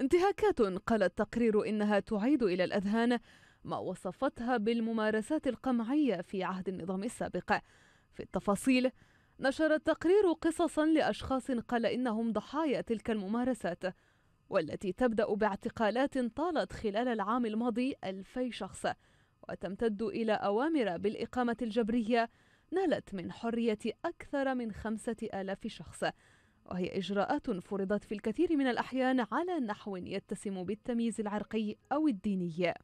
انتهاكات قال التقرير إنها تعيد إلى الأذهان ما وصفتها بالممارسات القمعية في عهد النظام السابق في التفاصيل نشر التقرير قصصا لأشخاص قال إنهم ضحايا تلك الممارسات والتي تبدأ باعتقالات طالت خلال العام الماضي ألفي شخص وتمتد إلى أوامر بالإقامة الجبرية نالت من حرية أكثر من خمسة آلاف شخص وهي إجراءات فرضت في الكثير من الأحيان على نحو يتسم بالتمييز العرقي أو الديني